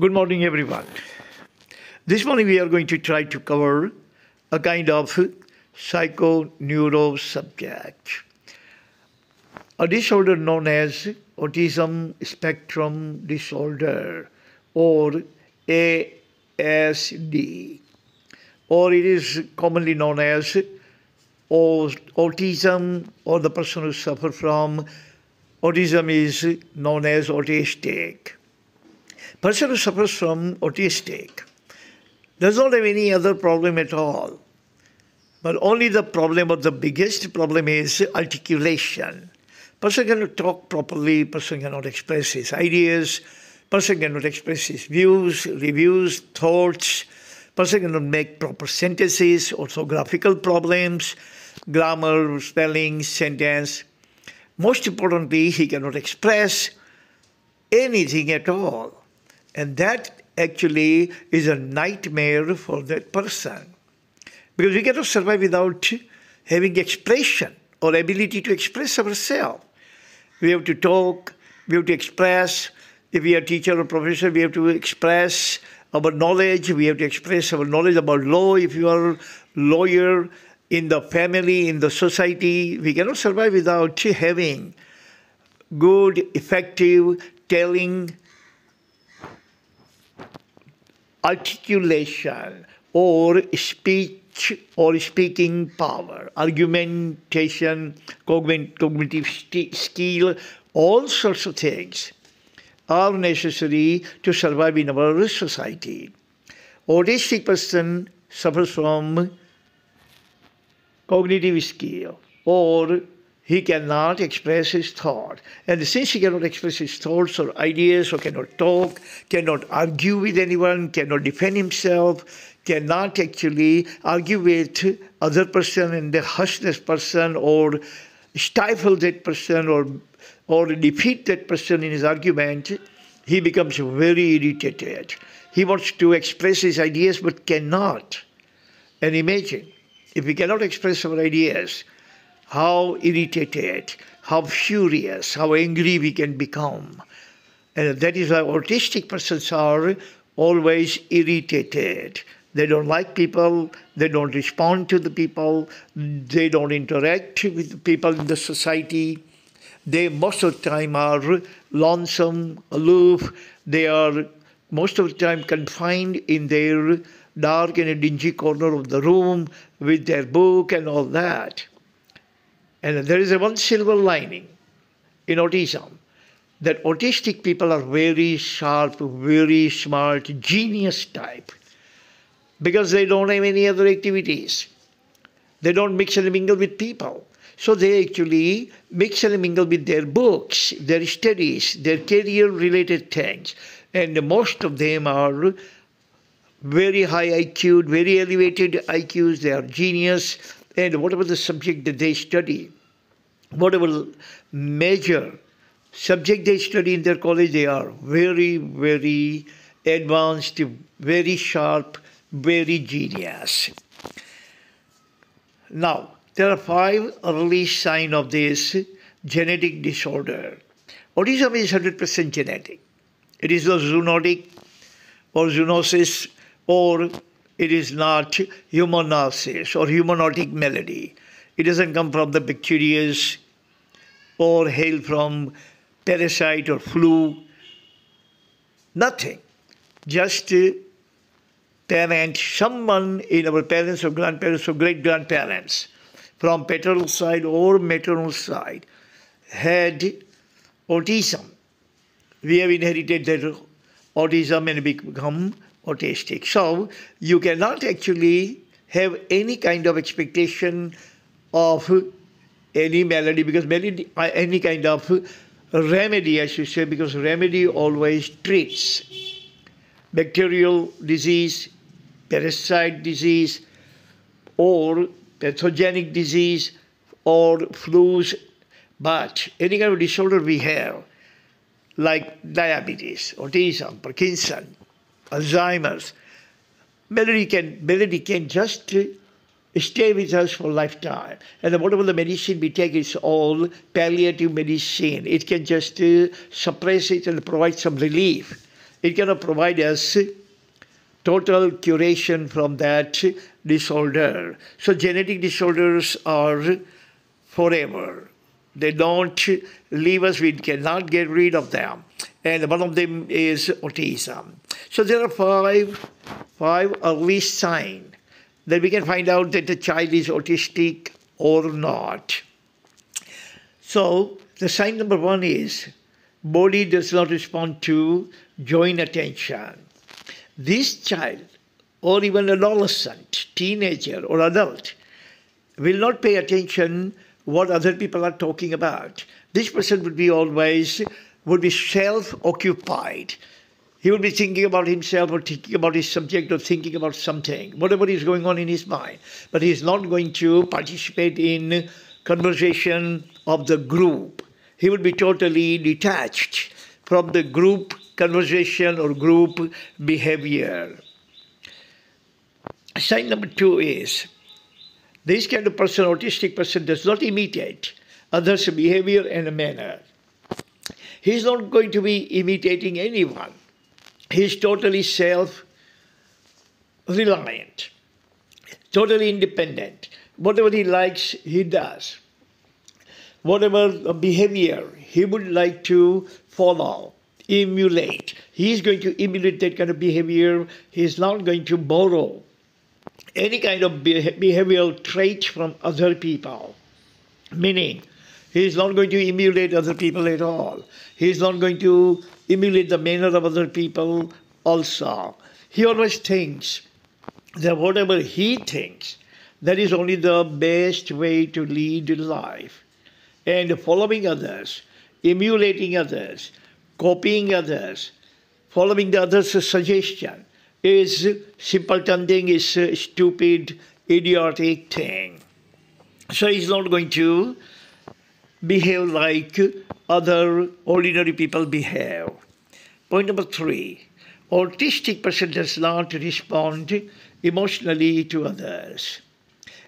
Good morning, everyone. This morning we are going to try to cover a kind of psychoneuro subject. A disorder known as autism spectrum disorder or ASD or it is commonly known as autism or the person who suffers from autism is known as autistic Person who suffers from autistic does not have any other problem at all. But only the problem or the biggest problem is articulation. Person cannot talk properly, person cannot express his ideas, person cannot express his views, reviews, thoughts, person cannot make proper sentences, orthographical problems, grammar, spelling, sentence. Most importantly, he cannot express anything at all. And that actually is a nightmare for that person. Because we cannot survive without having expression or ability to express ourselves. We have to talk, we have to express. If we are a teacher or professor, we have to express our knowledge, we have to express our knowledge about law. If you are a lawyer in the family, in the society, we cannot survive without having good, effective, telling articulation or speech or speaking power, argumentation, cognitive skill, all sorts of things are necessary to survive in our society. Autistic person suffers from cognitive skill or he cannot express his thought. And since he cannot express his thoughts or ideas or cannot talk, cannot argue with anyone, cannot defend himself, cannot actually argue with other person and the hush this person or stifle that person or or defeat that person in his argument, he becomes very irritated. He wants to express his ideas but cannot. And imagine, if we cannot express our ideas, how irritated, how furious, how angry we can become. And that is why autistic persons are always irritated. They don't like people, they don't respond to the people, they don't interact with the people in the society. They most of the time are lonesome, aloof, they are most of the time confined in their dark and dingy corner of the room with their book and all that. And there is a one silver lining in autism that autistic people are very sharp, very smart, genius type because they don't have any other activities. They don't mix and mingle with people. So they actually mix and mingle with their books, their studies, their career related things. And most of them are very high IQ, very elevated IQs, they are genius, and whatever the subject that they study, whatever major subject they study in their college, they are very, very advanced, very sharp, very genius. Now, there are five early signs of this genetic disorder. Autism is 100% genetic. It is not zoonotic or zoonosis or it is not humanosis or humanotic melody. It doesn't come from the bacteria or hail from parasite or flu. Nothing. Just uh, parent, someone in our parents or grandparents or great grandparents from paternal side or maternal side had autism. We have inherited that autism and become autistic. So you cannot actually have any kind of expectation of any malady because uh, any kind of remedy, I should say, because remedy always treats bacterial disease, parasite disease, or pathogenic disease, or flus. But any kind of disorder we have, like diabetes, autism, Parkinson, Alzheimer's. Melody can, melody can just uh, stay with us for lifetime. And whatever the medicine we take is all palliative medicine. It can just uh, suppress it and provide some relief. It cannot provide us total curation from that disorder. So genetic disorders are forever. They don't leave us, we cannot get rid of them and one of them is autism. So there are five, five least signs that we can find out that the child is autistic or not. So the sign number one is body does not respond to joint attention. This child, or even adolescent, teenager, or adult, will not pay attention what other people are talking about. This person would be always would be self occupied. He would be thinking about himself or thinking about his subject or thinking about something, whatever is going on in his mind. But he's not going to participate in conversation of the group. He would be totally detached from the group conversation or group behavior. Sign number two is this kind of person, autistic person, does not imitate others' behavior and manner. He's not going to be imitating anyone. He's totally self reliant, totally independent. Whatever he likes, he does. Whatever behavior he would like to follow, emulate, he's going to emulate that kind of behavior. He's not going to borrow any kind of behavioral trait from other people. Meaning, he is not going to emulate other people at all. He is not going to emulate the manner of other people also. He always thinks that whatever he thinks, that is only the best way to lead life. And following others, emulating others, copying others, following the other's suggestion is simpleton thing, is a stupid, idiotic thing. So he's not going to behave like other ordinary people behave. Point number three autistic person does not respond emotionally to others.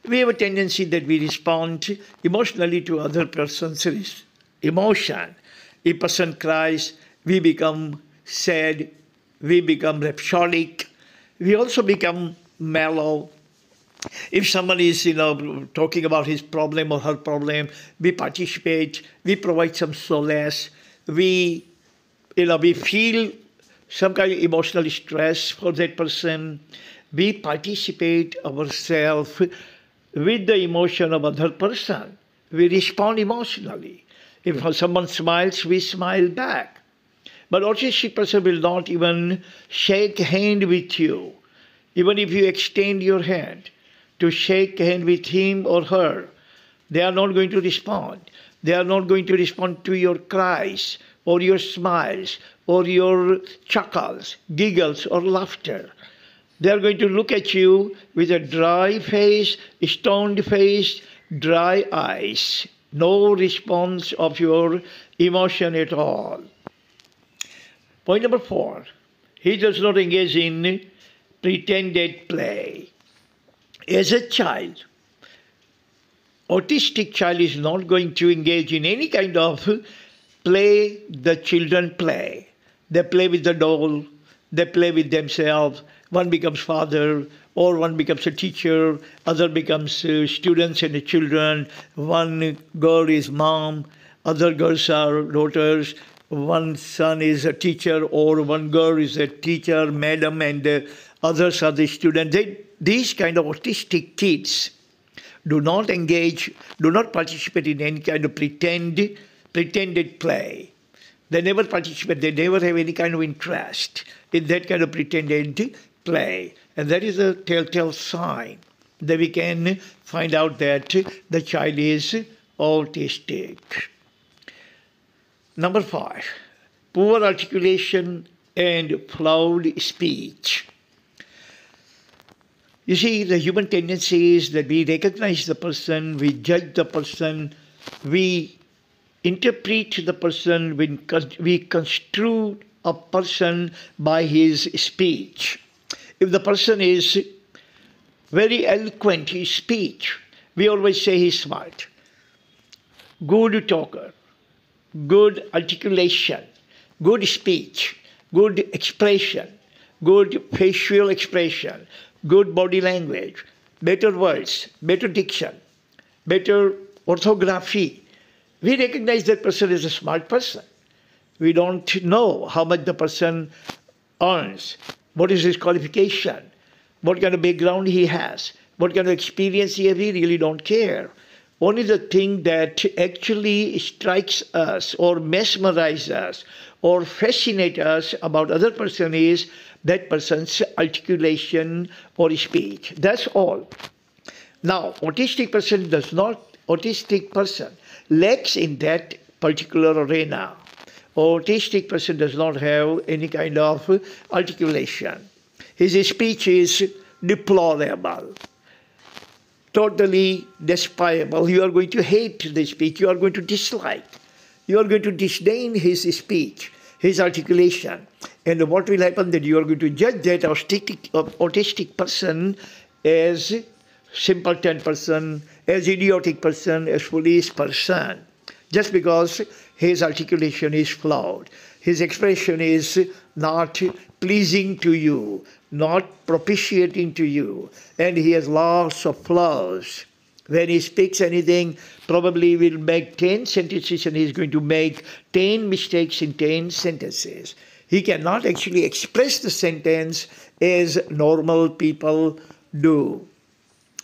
We have a tendency that we respond emotionally to other person's emotion. If person cries, we become sad, we become rhapsodic, we also become mellow if somebody is, you know, talking about his problem or her problem, we participate, we provide some solace, we, you know, we feel some kind of emotional stress for that person. We participate ourselves with the emotion of other person. We respond emotionally. If someone smiles, we smile back. But autistic person will not even shake hand with you, even if you extend your hand to shake hand with him or her. They are not going to respond. They are not going to respond to your cries or your smiles or your chuckles, giggles, or laughter. They are going to look at you with a dry face, stoned face, dry eyes, no response of your emotion at all. Point number four, he does not engage in pretended play as a child, autistic child is not going to engage in any kind of play the children play. They play with the doll, they play with themselves. One becomes father, or one becomes a teacher, other becomes uh, students and children. One girl is mom, other girls are daughters. One son is a teacher, or one girl is a teacher, madam, and the uh, others are the students. They these kind of autistic kids do not engage, do not participate in any kind of pretend, pretended play. They never participate, they never have any kind of interest in that kind of pretended play. And that is a telltale sign that we can find out that the child is autistic. Number five, poor articulation and flawed speech. You see, the human tendency is that we recognize the person, we judge the person, we interpret the person, we, we construe a person by his speech. If the person is very eloquent, his speech, we always say he's smart. Good talker, good articulation, good speech, good expression, good facial expression, good body language, better words, better diction, better orthography, we recognize that person is a smart person. We don't know how much the person earns, what is his qualification, what kind of background he has, what kind of experience he has, we really don't care only the thing that actually strikes us or mesmerizes us or fascinates us about other person is that person's articulation or speech. That's all. Now, autistic person does not, autistic person lacks in that particular arena. Autistic person does not have any kind of articulation. His speech is deplorable totally despicable. You are going to hate the speech. You are going to dislike. You are going to disdain his speech, his articulation. And what will happen that you are going to judge that autistic, autistic person as simpleton person, as idiotic person, as foolish person, just because his articulation is flawed, his expression is not pleasing to you, not propitiating to you, and he has lots of flaws. When he speaks anything, probably will make 10 sentences and he's going to make 10 mistakes in 10 sentences. He cannot actually express the sentence as normal people do.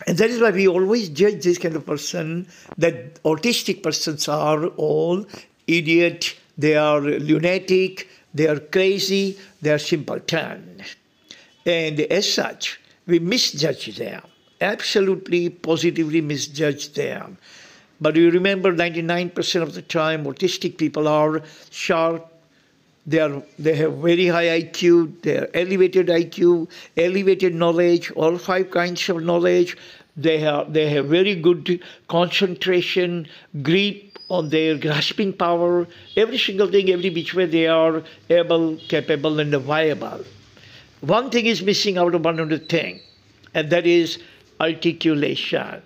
And that is why we always judge this kind of person that autistic persons are all idiot, they are lunatic, they are crazy, they are simpleton. And as such, we misjudge them, absolutely, positively misjudge them. But you remember 99% of the time, autistic people are sharp, they, are, they have very high IQ, they are elevated IQ, elevated knowledge, all five kinds of knowledge, they have, they have very good concentration, grip on their grasping power. Every single thing, every which way they are able, capable, and viable. One thing is missing out of 100 things, and that is articulation.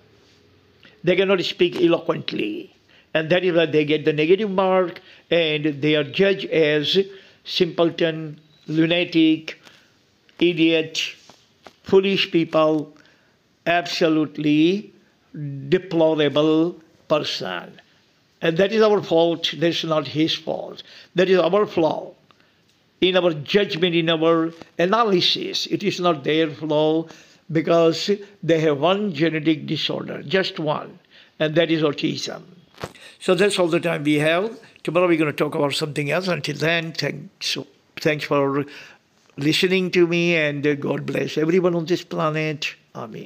They cannot speak eloquently, and that is why they get the negative mark and they are judged as simpleton, lunatic, idiot, foolish people, absolutely deplorable person. And that is our fault, that's not his fault. That is our flaw. In our judgment, in our analysis, it is not their flaw because they have one genetic disorder, just one, and that is autism. So that's all the time we have. Tomorrow we're going to talk about something else. Until then, thanks, thanks for listening to me, and God bless everyone on this planet. আমি